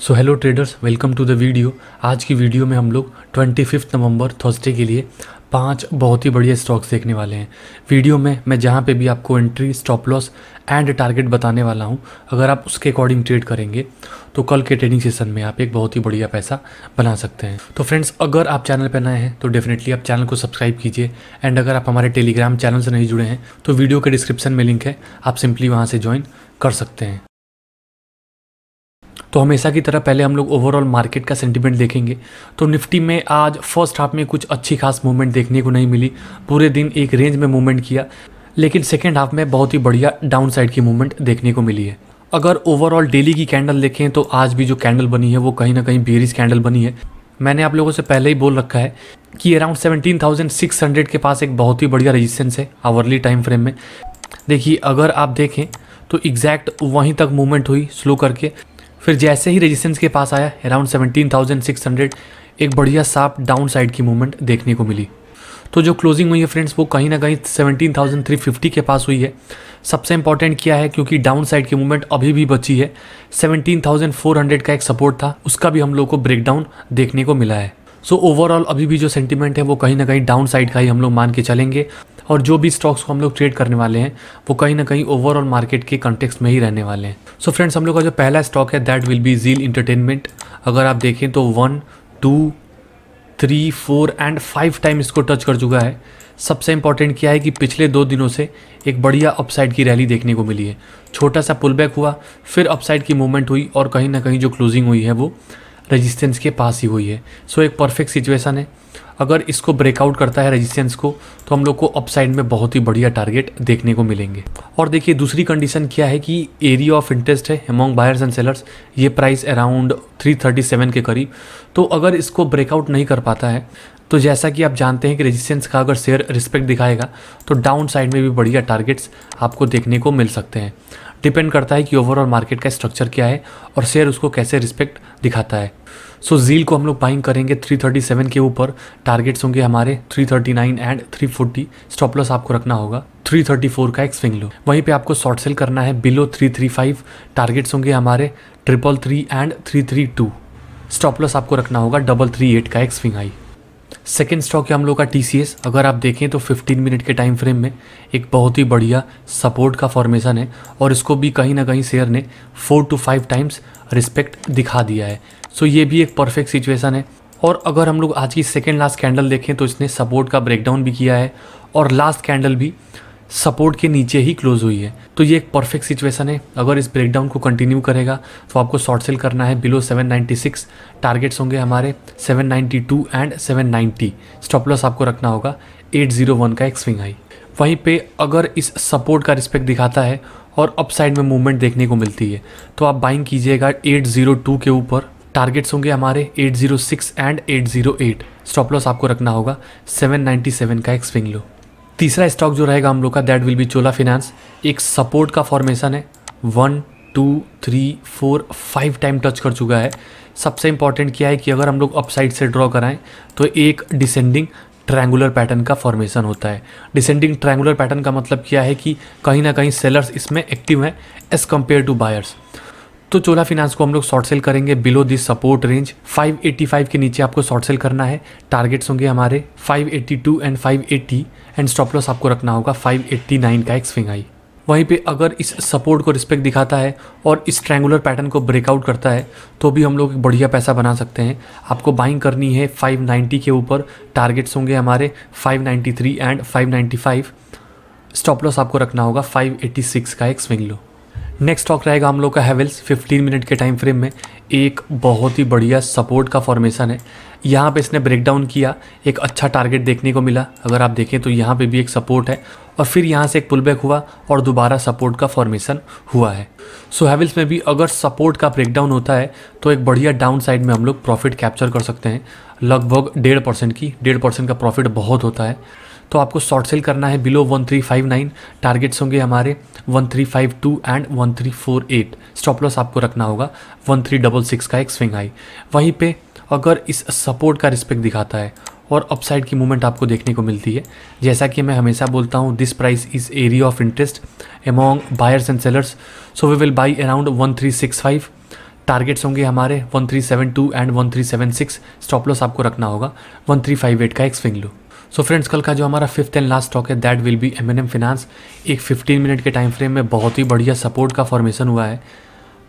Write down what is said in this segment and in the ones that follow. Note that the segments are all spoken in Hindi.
so hello traders welcome to the video आज की वीडियो में हम लोग ट्वेंटी फिफ्थ नवंबर थर्सडे के लिए पांच बहुत ही बढ़िया स्टॉक्स देखने वाले हैं वीडियो में मैं जहां पे भी आपको entry stop loss and target बताने वाला हूं अगर आप उसके अकॉर्डिंग ट्रेड करेंगे तो कल के ट्रेडिंग सेशन में आप एक बहुत ही बढ़िया पैसा बना सकते हैं तो फ्रेंड्स अगर आप चैनल पर नए हैं तो डेफिनेटली आप चैनल को सब्सक्राइब कीजिए एंड अगर आप हमारे टेलीग्राम चैनल से नहीं जुड़े हैं तो वीडियो के डिस्क्रिप्शन में लिंक है आप सिंपली वहाँ से ज्वाइन कर सकते हैं तो हमेशा की तरह पहले हम लोग ओवरऑल मार्केट का सेंटिमेंट देखेंगे तो निफ्टी में आज फर्स्ट हाफ में कुछ अच्छी खास मूवमेंट देखने को नहीं मिली पूरे दिन एक रेंज में मूवमेंट किया लेकिन सेकेंड हाफ में बहुत ही बढ़िया डाउन साइड की मूवमेंट देखने को मिली है अगर ओवरऑल डेली की कैंडल देखें तो आज भी जो कैंडल बनी है वो कहीं ना कहीं बेरिस कैंडल बनी है मैंने आप लोगों से पहले ही बोल रखा है कि अराउंड 17,600 के पास एक बहुत ही बढ़िया रजिस्टेंस है आवरली टाइम फ्रेम में देखिए अगर आप देखें तो एग्जैक्ट वहीं तक मूवमेंट हुई स्लो करके फिर जैसे ही रेजिस्टेंस के पास आया अराउंड 17,600 एक बढ़िया साफ डाउन साइड की मूवमेंट देखने को मिली तो जो क्लोजिंग हुई है फ्रेंड्स वो कहीं ना कहीं 17,350 के पास हुई है सबसे इंपॉर्टेंट क्या है क्योंकि डाउन साइड की मूवमेंट अभी भी बची है 17,400 का एक सपोर्ट था उसका भी हम लोग को ब्रेकडाउन देखने को मिला है सो so, ओवरऑल अभी भी जो सेंटीमेंट है वो कहीं ना कहीं डाउन साइड का ही हम लोग मान के चलेंगे और जो भी स्टॉक्स को हम लोग ट्रेड करने वाले हैं वो कहीं ना कहीं ओवरऑल मार्केट के कंटेक्स में ही रहने वाले हैं सो so फ्रेंड्स हम लोग का जो पहला स्टॉक है that will be ZEEL entertainment अगर आप देखें तो one two three four and five time इसको टच कर चुका है सबसे इंपॉर्टेंट क्या है कि पिछले दो दिनों से एक बढ़िया अपसाइड की रैली देखने को मिली है छोटा सा पुलबैक हुआ फिर अपसाइड की मूवमेंट हुई और कहीं ना कहीं जो क्लोजिंग हुई है वो रेजिस्टेंस के पास ही हुई है सो so, एक परफेक्ट सिचुएशन है अगर इसको ब्रेकआउट करता है रेजिस्टेंस को तो हम लोग को अपसाइड में बहुत ही बढ़िया टारगेट देखने को मिलेंगे और देखिए दूसरी कंडीशन क्या है कि एरिया ऑफ इंटरेस्ट है अमॉन्ग बायर्स एंड सेलर्स ये प्राइस अराउंड 337 के करीब तो अगर इसको ब्रेकआउट नहीं कर पाता है तो जैसा कि आप जानते हैं कि रेजिस्टेंस का अगर शेयर रिस्पेक्ट दिखाएगा तो डाउन साइड में भी बढ़िया टारगेट्स आपको देखने को मिल सकते हैं डिपेंड करता है कि ओवरऑल मार्केट का स्ट्रक्चर क्या है और शेयर उसको कैसे रिस्पेक्ट दिखाता है सो so, जील को हम लोग बाइंग करेंगे 337 के ऊपर टारगेट्स होंगे हमारे 339 एंड 340 स्टॉप लॉस आपको रखना होगा 334 का एक स्विंग लो वहीं पे आपको शॉर्ट सेल करना है बिलो 335 टारगेट्स होंगे हमारे triple three and three three two stop loss आपको रखना होगा डबल थ्री एट का एक स्विंग आई सेकेंड स्टॉक है हम लोग का टी अगर आप देखें तो 15 मिनट के टाइम फ्रेम में एक बहुत ही बढ़िया सपोर्ट का फॉर्मेशन है और इसको भी कहीं ना कहीं शेयर ने four two five times respect दिखा दिया है सो ये भी एक परफेक्ट सिचुएसन है और अगर हम लोग आज की सेकेंड लास्ट कैंडल देखें तो इसने सपोर्ट का ब्रेकडाउन भी किया है और लास्ट कैंडल भी सपोर्ट के नीचे ही क्लोज हुई है तो ये एक परफेक्ट सिचुएशन है अगर इस ब्रेकडाउन को कंटिन्यू करेगा तो आपको शॉर्ट सेल करना है बिलो 796 टारगेट्स होंगे हमारे 792 एंड 790 स्टॉप लॉस आपको रखना होगा 801 का एक स्विंग हाई वहीं पे अगर इस सपोर्ट का रिस्पेक्ट दिखाता है और अपसाइड में मूवमेंट देखने को मिलती है तो आप बाइंग कीजिएगा 802 के ऊपर टारगेट्स होंगे हमारे 806 एंड 808 स्टॉप लॉस आपको रखना होगा 797 का एक स्विंग लो तीसरा स्टॉक जो रहेगा हम लोग का that will be Chola finance एक सपोर्ट का फॉर्मेशन है one two three four five time touch कर चुका है सबसे इंपॉर्टेंट क्या है कि अगर हम लोग अपसाइड से ड्रॉ कराएं तो एक डिसेंडिंग ट्रैंगुलर पैटर्न का फॉर्मेशन होता है डिसेंडिंग ट्रैंगुलर पैटर्न का मतलब क्या है कि कहीं ना कहीं सेलर्स इसमें एक्टिव हैं एज़ कम्पेयर टू बायर्स तो चोला फिनांस को हम लोग शॉर्ट सेल करेंगे बिलो दिस सपोर्ट रेंज 585 के नीचे आपको शॉर्ट सेल करना है टारगेट्स होंगे हमारे 582 and five and stop loss आपको रखना होगा 589 का एक स्विंग आई वहीं पे अगर इस सपोर्ट को रिस्पेक्ट दिखाता है और इस ट्रैंगुलर पैटर्न को ब्रेकआउट करता है तो भी हम लोग एक बढ़िया पैसा बना सकते हैं आपको बाइंग करनी है 590 के ऊपर टारगेट्स होंगे हमारे 593 एंड 595 स्टॉप लॉस आपको रखना होगा 586 का एक स्विंग लो नेक्स्ट स्टॉक रहेगा हम लोग का हैवेल्स 15 मिनट के टाइम फ्रेम में एक बहुत ही बढ़िया सपोर्ट का फॉर्मेशन है यहाँ पे इसने ब्रेकडाउन किया एक अच्छा टारगेट देखने को मिला अगर आप देखें तो यहाँ पे भी एक सपोर्ट है और फिर यहाँ से एक पुलबैक हुआ और दोबारा सपोर्ट का फॉर्मेशन हुआ है सो so, हैविल्स में भी अगर सपोर्ट का ब्रेकडाउन होता है तो एक बढ़िया डाउन साइड में हम लोग प्रॉफिट कैप्चर कर सकते हैं लगभग डेढ़ परसेंट की डेढ़ परसेंट का प्रॉफिट बहुत होता है तो आपको शॉर्ट सेल करना है बिलो 1359 टारगेट्स होंगे हमारे 1352 एंड 1348 स्टॉप लॉस आपको रखना होगा 1366 का एक स्विंग हाई वहीं पे अगर इस सपोर्ट का रिस्पेक्ट दिखाता है और अपसाइड की मूवमेंट आपको देखने को मिलती है जैसा कि मैं हमेशा बोलता हूँ this price is area of interest among buyers and sellers so we will buy around one targets होंगे हमारे 1372 एंड 1376 स्टॉप लॉस आपको रखना होगा 1358 का एक स्विंग लो सो फ्रेंड्स कल का जो हमारा फिफ्थ एंड लास्ट स्टॉक है that will be M N M finance एक 15 मिनट के टाइम फ्रेम में बहुत ही बढ़िया सपोर्ट का फॉर्मेशन हुआ है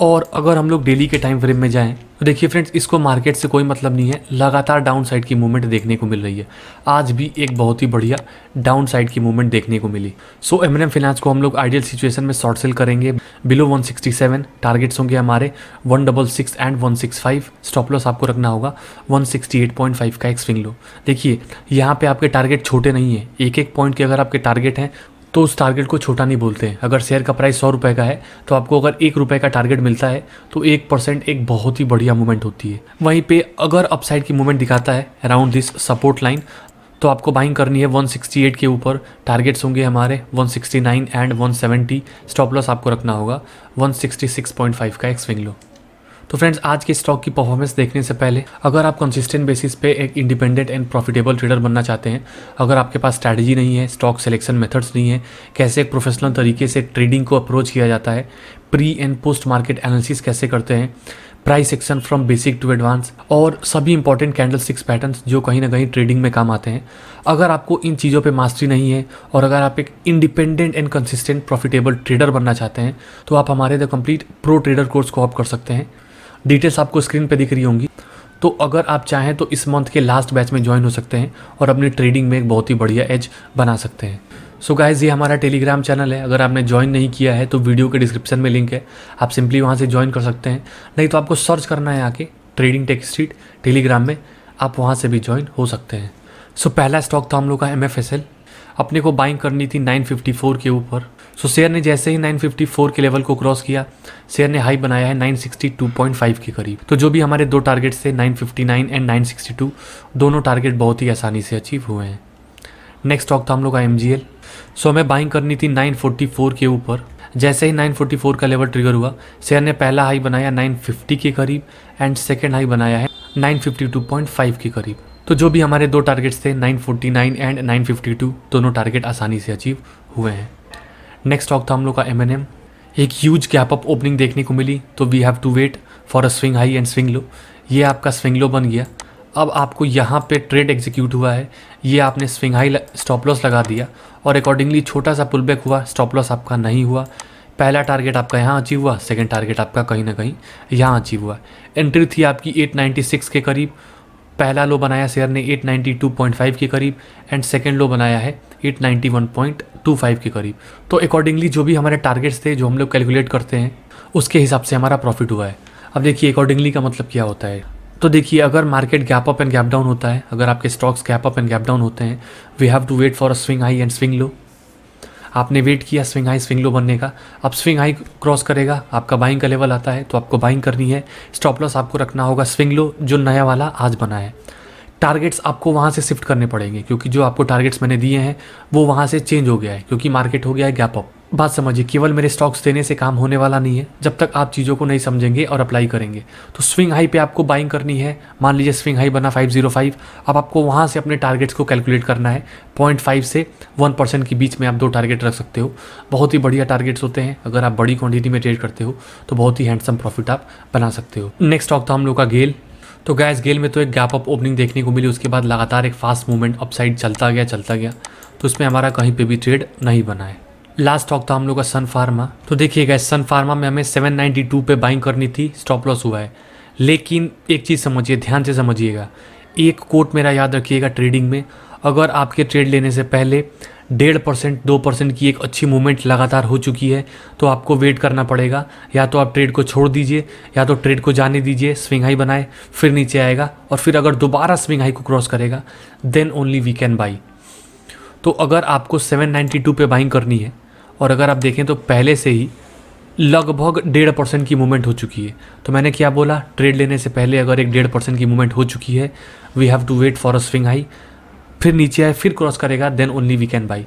और अगर हम लोग डेली के टाइम फ्रेम में जाएँ तो देखिए फ्रेंड्स इसको मार्केट से कोई मतलब नहीं है लगातार डाउन साइड की मूवमेंट देखने को मिल रही है आज भी एक बहुत ही बढ़िया डाउन साइड की मूवमेंट देखने को मिली so M N M finance को हम लोग आइडियल सिचुएशन में शॉर्ट सेल करेंगे बिलो 167 टारगेट्स होंगे हमारे 166 एंड 165 स्टॉप लॉस आपको रखना होगा 168.5 का एक स्विंग लो देखिए यहाँ पे आपके टारगेट छोटे नहीं है एक एक पॉइंट के अगर आपके टारगेट हैं तो उस टारगेट को छोटा नहीं बोलते अगर शेयर का प्राइस सौ रुपये का है तो आपको अगर एक रुपये का टारगेट मिलता है तो एक परसेंट एक बहुत ही बढ़िया मूवमेंट होती है वहीं पे अगर अपसाइड की मूवमेंट दिखाता है अराउंड दिस सपोर्ट लाइन तो आपको बाइंग करनी है 168 के ऊपर टारगेट्स होंगे हमारे 169 एंड 170 स्टॉप लॉस आपको रखना होगा 166.5 का एक स्विंग लो तो फ्रेंड्स आज के स्टॉक की परफॉर्मेंस देखने से पहले अगर आप कंसिस्टेंट बेसिस पे एक इंडिपेंडेंट एंड प्रॉफिटेबल ट्रेडर बनना चाहते हैं अगर आपके पास स्ट्रैटेजी नहीं है स्टॉक सिलेक्शन मेथड्स नहीं है कैसे एक प्रोफेशनल तरीके से ट्रेडिंग को अप्रोच किया जाता है pre and post market analysis कैसे करते हैं price action from basic to advance और सभी इंपॉर्टेंट कैंडल स्टिक्स पैटर्न जो कहीं ना कहीं ट्रेडिंग में काम आते हैं अगर आपको इन चीज़ों पे मास्टरी नहीं है और अगर आप एक independent and consistent profitable trader बनना चाहते हैं तो आप हमारे the complete pro trader course को आप कर सकते हैं डिटेल्स आपको स्क्रीन पर दिख रही होंगी तो अगर आप चाहें तो इस मंथ के लास्ट बैच में ज्वाइन हो सकते हैं और अपनी ट्रेडिंग में एक बहुत ही बढ़िया एज बना सकते हैं सो so गाइज ये हमारा टेलीग्राम चैनल है अगर आपने ज्वाइन नहीं किया है तो वीडियो के डिस्क्रिप्शन में लिंक है आप सिंपली वहाँ से ज्वाइन कर सकते हैं नहीं तो आपको सर्च करना है आके ट्रेडिंग टेक स्ट्रीट टेलीग्राम में आप वहाँ से भी ज्वाइन हो सकते हैं सो so, पहला स्टॉक था हम लोग का एम अपने को बाइंग करनी थी 954 के ऊपर सो शेयर ने जैसे ही 954 के लेवल को क्रॉस किया शेयर ने हाई बनाया है 962.5 के करीब तो जो भी हमारे दो टारगेट्स थे 959 एंड 962 दोनों टारगेट बहुत ही आसानी से अचीव हुए हैं नेक्स्ट स्टॉक था हम लोग का एम सो हमें बाइंग करनी थी 944 के ऊपर जैसे ही 944 का लेवल ट्रिगर हुआ शेयर ने पहला हाई बनाया 950 के करीब एंड सेकेंड हाई बनाया है 952.5 के करीब तो जो भी हमारे दो टारगेट्स थे 949 एंड 952 दोनों टारगेट आसानी से अचीव हुए हैं नेक्स्ट स्टॉक था हम लोग का एम एन एम एक ह्यूज गैप अप ओपनिंग देखने को मिली तो we have to wait for a swing high and swing low ये आपका स्विंग लो बन गया अब आपको यहाँ पे ट्रेड एग्जीक्यूट हुआ है ये आपने स्विंग हाई स्टॉप लॉस लगा दिया और अकॉर्डिंगली छोटा सा पुल बैक हुआ स्टॉप लॉस आपका नहीं हुआ पहला टारगेट आपका यहाँ अचीव हुआ सेकेंड टारगेट आपका कहीं ना कहीं यहाँ अचीव हुआ एंट्री थी आपकी 896 के करीब पहला लो बनाया शेयर ने 892.5 के करीब एंड सेकेंड लो बनाया है 891.25 के करीब तो अकॉर्डिंगली जो भी हमारे टारगेट्स थे जो हम लोग कैलकुलेट करते हैं उसके हिसाब से हमारा प्रॉफिट हुआ है अब देखिए अकॉर्डिंगली का मतलब क्या होता है तो देखिए अगर market gap up and gap down होता है अगर आपके stocks gap up and gap down होते हैं we have to wait for a swing high and swing low आपने वेट किया स्विंग हाई स्विंग लो बनने का अब स्विंग हाई क्रॉस करेगा आपका बाइंग का लेवल आता है तो आपको बाइंग करनी है स्टॉप लॉस आपको रखना होगा स्विंग लो जो नया वाला आज बना है टारगेट्स आपको वहाँ से शिफ्ट करने पड़ेंगे क्योंकि जो आपको टारगेट्स मैंने दिए हैं वो वहाँ से चेंज हो गया है क्योंकि मार्केट हो गया है गैप अप बात समझिए केवल मेरे स्टॉक्स देने से काम होने वाला नहीं है जब तक आप चीज़ों को नहीं समझेंगे और अप्लाई करेंगे तो स्विंग हाई पे आपको बाइंग करनी है मान लीजिए स्विंग हाई बना 505 अब आपको वहाँ से अपने टारगेट्स को कैलकुलेट करना है 0.5 से 1 परसेंट के बीच में आप दो टारगेट रख सकते हो बहुत ही बढ़िया टारगेट्स होते हैं अगर आप बड़ी क्वान्टिटी में ट्रेड करते हो तो बहुत ही हैंडसम प्रॉफिट आप बना सकते हो नेक्स्ट स्टॉक था हम लोग का गेल तो गैस गेल में तो एक गैप अप ओपनिंग देखने को मिली उसके बाद लगातार एक फास्ट मूवमेंट अपसाइड चलता गया चलता गया तो उसमें हमारा कहीं पर भी ट्रेड नहीं बना है लास्ट स्टॉक था हम लोग का सन फार्मा तो देखिए गए सन फार्मा में हमें 792 पे बाइंग करनी थी स्टॉप लॉस हुआ है लेकिन एक चीज़ समझिए ध्यान से समझिएगा एक कोट मेरा याद रखिएगा ट्रेडिंग में अगर आपके ट्रेड लेने से पहले डेढ़ परसेंट दो परसेंट की एक अच्छी मूवमेंट लगातार हो चुकी है तो आपको वेट करना पड़ेगा या तो आप ट्रेड को छोड़ दीजिए या तो ट्रेड को जाने दीजिए स्विंग हाई बनाए फिर नीचे आएगा और फिर अगर दोबारा स्विंग हाई को क्रॉस करेगा then only we can buy तो अगर आपको 792 पे बाइंग करनी है और अगर आप देखें तो पहले से ही लगभग डेढ़ परसेंट की मूवमेंट हो चुकी है तो मैंने क्या बोला ट्रेड लेने से पहले अगर एक डेढ़ परसेंट की मूवमेंट हो चुकी है we have to wait for a swing high फिर नीचे आए फिर क्रॉस करेगा then only we can buy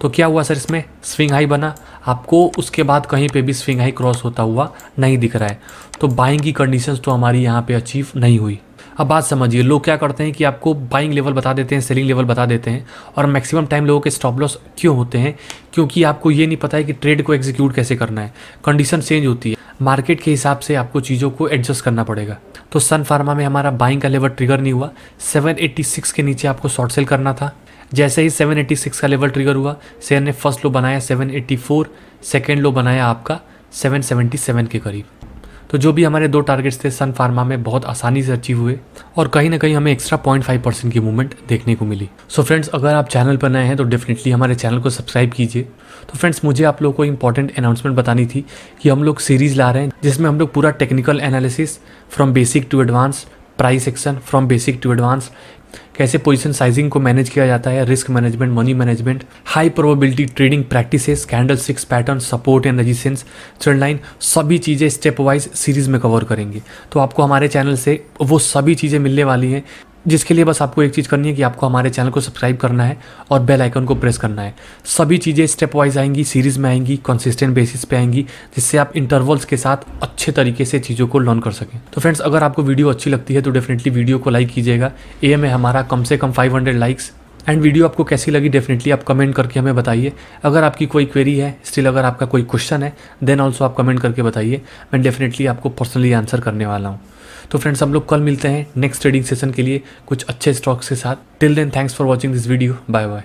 तो क्या हुआ सर इसमें स्विंग हाई बना आपको उसके बाद कहीं पे भी स्विंग हाई क्रॉस होता हुआ नहीं दिख रहा है तो बाइंग की कंडीशंस तो हमारी यहाँ पे अचीव नहीं हुई अब बात समझिए लोग क्या करते हैं कि आपको बाइंग लेवल बता देते हैं सेलिंग लेवल बता देते हैं और मैक्सिमम टाइम लोगों के स्टॉप लॉस क्यों होते हैं क्योंकि आपको ये नहीं पता है कि ट्रेड को एग्जीक्यूट कैसे करना है कंडीशन चेंज होती है मार्केट के हिसाब से आपको चीज़ों को एडजस्ट करना पड़ेगा तो सन फार्मा में हमारा बाइंग का लेवल ट्रिगर नहीं हुआ 786 के नीचे आपको शॉर्ट सेल करना था जैसे ही 786 का लेवल ट्रिगर हुआ शेयर ने फर्स्ट लो बनाया 784 सेकंड लो बनाया आपका 777 के करीब तो जो भी हमारे दो टारगेट्स थे सन फार्मा में बहुत आसानी से अचीव हुए और कहीं ना कहीं हमें एक्स्ट्रा पॉइंट फाइव परसेंट की मूवमेंट देखने को मिली सो so फ्रेंड्स अगर आप चैनल पर नए हैं तो डेफिनेटली हमारे चैनल को सब्सक्राइब कीजिए तो फ्रेंड्स मुझे आप लोग को इंपॉर्टेंट अनाउंसमेंट बतानी थी कि हम लोग सीरीज़ ला रहे हैं जिसमें हम लोग पूरा technical analysis from basic to advance price section from basic to advance कैसे पोजिशन साइजिंग को मैनेज किया जाता है risk management money management high probability trading practice candle six pattern support and resistance trend line सभी चीज़ें स्टेप वाइज सीरीज में कवर करेंगे तो आपको हमारे चैनल से वो सभी चीज़ें मिलने वाली हैं जिसके लिए बस आपको एक चीज़ करनी है कि आपको हमारे चैनल को सब्सक्राइब करना है और बेल आइकन को प्रेस करना है सभी चीज़ें स्टेप वाइज आएंगी सीरीज़ में आएंगी कंसिस्टेंट बेसिस पे आएंगी जिससे आप इंटरवल्स के साथ अच्छे तरीके से चीज़ों को लर्न कर सकें तो फ्रेंड्स अगर आपको वीडियो अच्छी लगती है तो डेफिनेटली वीडियो को लाइक कीजिएगा एम है हमारा कम से कम फाइव लाइक्स एंड वीडियो आपको कैसी लगी डेफिनेटली आप कमेंट करके हमें बताइए अगर आपकी कोई क्वेरी है स्टिल अगर आपका कोई क्वेश्चन है देन ऑल्सो आप कमेंट करके बताइए मैं डेफिनेटली आपको पर्सनली आंसर करने वाला हूँ तो फ्रेंड्स हम लोग कल मिलते हैं नेक्स्ट ट्रेडिंग सेशन के लिए कुछ अच्छे स्टॉक्स के साथ till then thanks for watching this video bye bye